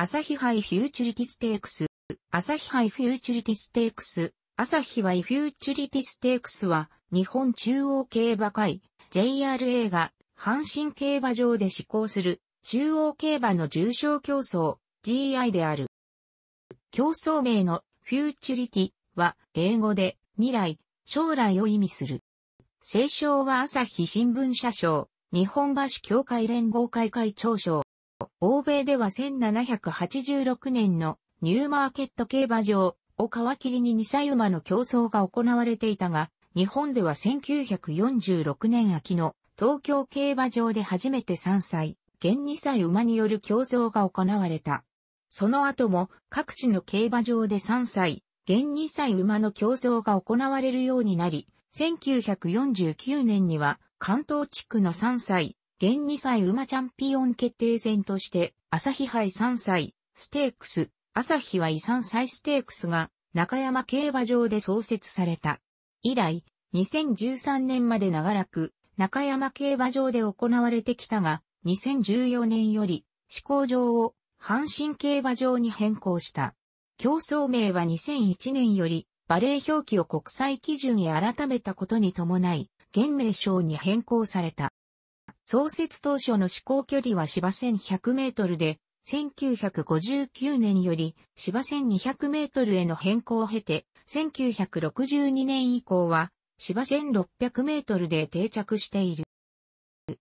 朝日杯フューチュリティステークス、朝日杯フューチュリティステークス、朝日杯フューチュリティステークスは、日本中央競馬会、JRA が、阪神競馬場で施行する、中央競馬の重賞競争、GI である。競争名のフューチュリティは、英語で、未来、将来を意味する。聖賞は朝日新聞社賞、日本橋協会連合会会長賞。欧米では1786年のニューマーケット競馬場を皮切りに2歳馬の競争が行われていたが、日本では1946年秋の東京競馬場で初めて3歳、現2歳馬による競争が行われた。その後も各地の競馬場で3歳、現2歳馬の競争が行われるようになり、1949年には関東地区の3歳、現2歳馬チャンピオン決定戦として、朝日杯3歳、ステークス、朝日は遺産歳ステークスが中山競馬場で創設された。以来、2013年まで長らく中山競馬場で行われてきたが、2014年より試行場を阪神競馬場に変更した。競争名は2001年よりバレー表記を国際基準へ改めたことに伴い、現名称に変更された。創設当初の試行距離は芝1100メートルで、1959年より芝1200メートルへの変更を経て、1962年以降は芝1600メートルで定着している。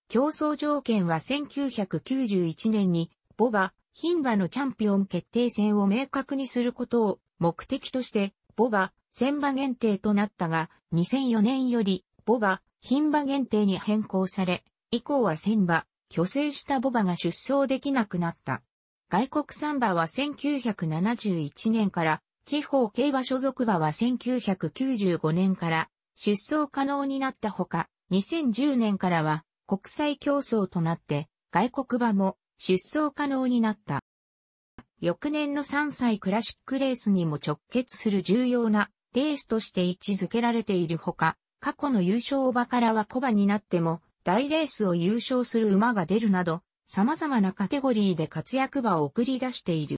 競争条件は1991年に、ボバ、ン馬のチャンピオン決定戦を明確にすることを目的として、ボバ、千馬限定となったが、2004年より、ボバ、ン馬限定に変更され、以降は1000馬、虚勢したボバが出走できなくなった。外国ン馬は1971年から、地方競馬所属馬は1995年から出走可能になったほか、2010年からは国際競争となって外国馬も出走可能になった。翌年の3歳クラシックレースにも直結する重要なレースとして位置づけられているほか、過去の優勝馬からは小馬になっても大レースを優勝する馬が出るなど、様々なカテゴリーで活躍馬を送り出している。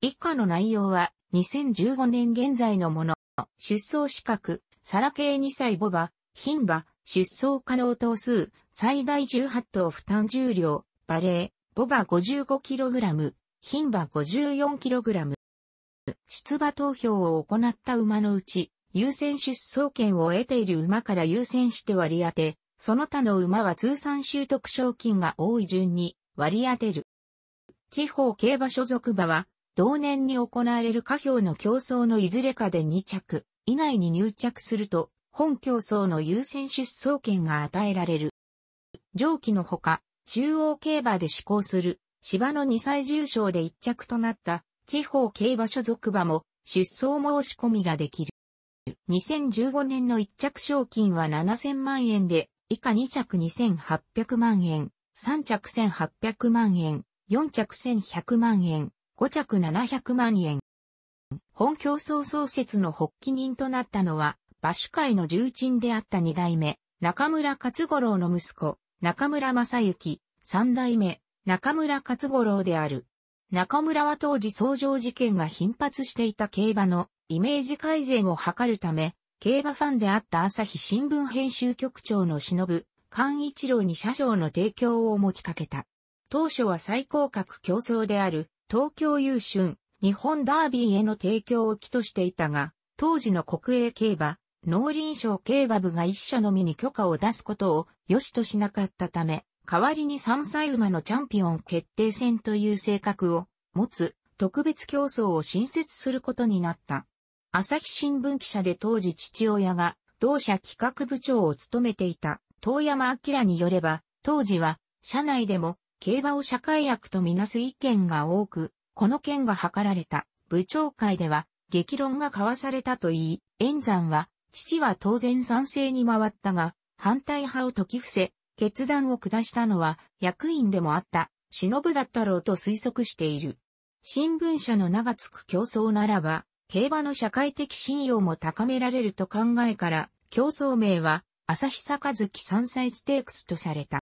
以下の内容は、2015年現在のもの、出走資格、サラ系2歳母馬、牝馬、出走可能頭数、最大18頭負担重量、バレー、母馬 55kg、牝馬 54kg。出馬投票を行った馬のうち、優先出走権を得ている馬から優先して割り当て、その他の馬は通算習得賞金が多い順に割り当てる。地方競馬所属馬は、同年に行われる下表の競争のいずれかで2着以内に入着すると、本競争の優先出走権が与えられる。上記のほか、中央競馬で施行する芝の2歳重賞で1着となった地方競馬所属馬も出走申し込みができる。2015年の1着賞金は7000万円で、以下2着2800万円、3着1800万円、4着1100万円、5着700万円。本競争創設の発起人となったのは、馬主会の重鎮であった2代目、中村勝五郎の息子、中村正幸、3代目、中村勝五郎である。中村は当時相乗事件が頻発していた競馬のイメージ改善を図るため、競馬ファンであった朝日新聞編集局長の忍、勘一郎に車長の提供を持ちかけた。当初は最高格競争である東京優春、日本ダービーへの提供を起としていたが、当時の国営競馬、農林省競馬部が一社のみに許可を出すことを良しとしなかったため、代わりに3歳馬のチャンピオン決定戦という性格を持つ特別競争を新設することになった。朝日新聞記者で当時父親が同社企画部長を務めていた遠山明によれば、当時は社内でも競馬を社会役とみなす意見が多く、この件が図られた部長会では激論が交わされたといい、演山は父は当然賛成に回ったが、反対派を解き伏せ、決断を下したのは役員でもあった忍だったろうと推測している。新聞社の名がつく競争ならば、競馬の社会的信用も高められると考えから、競争名は、日坂月山菜ステークスとされた。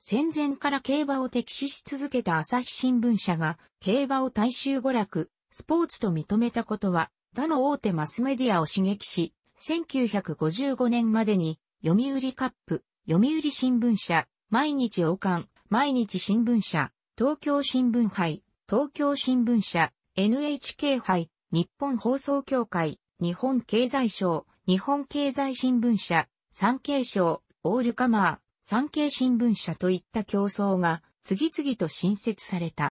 戦前から競馬を敵視し続けた朝日新聞社が競馬を大衆娯楽、スポーツと認めたことは、他の大手マスメディアを刺激し、1955年までに、読売カップ、読売新聞社、毎日王冠、毎日新聞社、東京新聞杯、東京新聞社、NHK 杯、日本放送協会、日本経済省、日本経済新聞社、産経省、オールカマー、産経新聞社といった競争が次々と新設された。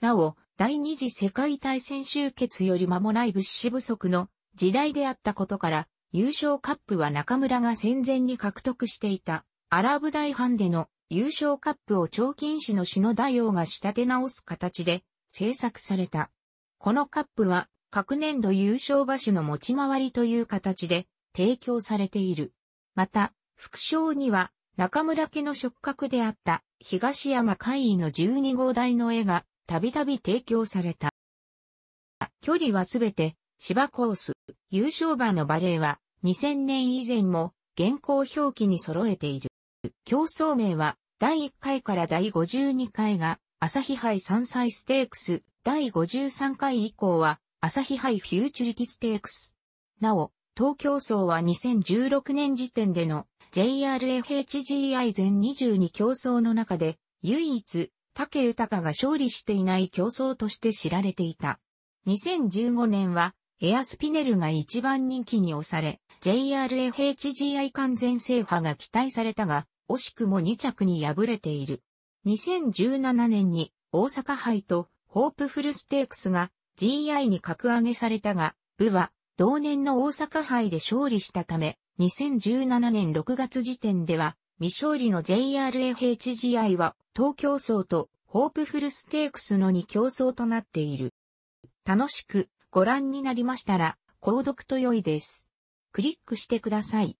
なお、第二次世界大戦終結より間もない物資不足の時代であったことから、優勝カップは中村が戦前に獲得していたアラブ大半での優勝カップを長金市の篠大王が仕立て直す形で制作された。このカップは各年度優勝馬種の持ち回りという形で提供されている。また、副賞には中村家の触覚であった東山会議の12号台の絵がたびたび提供された。距離はすべて芝コース、優勝馬のバレーは2000年以前も現行表記に揃えている。競争名は第1回から第52回が朝日杯山菜ステークス、第53回以降は、朝日杯フューチュリティステークス。なお、東京層は2016年時点での JRFHGI 全22競争の中で、唯一、竹豊が勝利していない競争として知られていた。2015年は、エアスピネルが一番人気に押され、JRFHGI 完全制覇が期待されたが、惜しくも2着に敗れている。2017年に大阪杯とホープフルステークスが GI に格上げされたが、部は同年の大阪杯で勝利したため、2017年6月時点では、未勝利の JRFHGI は、東競争とホープフルステークスの2競争となっている。楽しくご覧になりましたら、購読と良いです。クリックしてください。